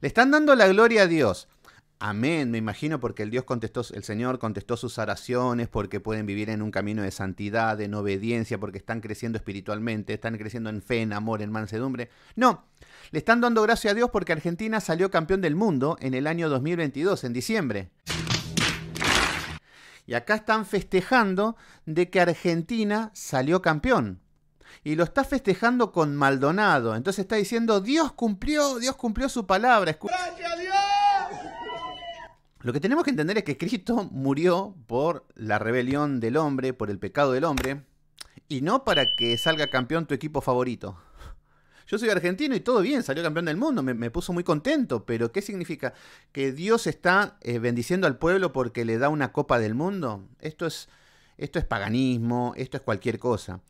Le están dando la gloria a Dios. Amén, me imagino, porque el Dios contestó, el Señor contestó sus oraciones, porque pueden vivir en un camino de santidad, en obediencia, porque están creciendo espiritualmente, están creciendo en fe, en amor, en mansedumbre. No, le están dando gracia a Dios porque Argentina salió campeón del mundo en el año 2022, en diciembre. Y acá están festejando de que Argentina salió campeón y lo está festejando con Maldonado. Entonces está diciendo, Dios cumplió, Dios cumplió su palabra. ¡Gracias a Dios! Lo que tenemos que entender es que Cristo murió por la rebelión del hombre, por el pecado del hombre, y no para que salga campeón tu equipo favorito. Yo soy argentino y todo bien, salió campeón del mundo, me, puso muy contento, pero ¿qué significa? ¿Que Dios está eh, bendiciendo al pueblo porque le da una copa del mundo? Esto es, esto es paganismo, esto es cualquier cosa.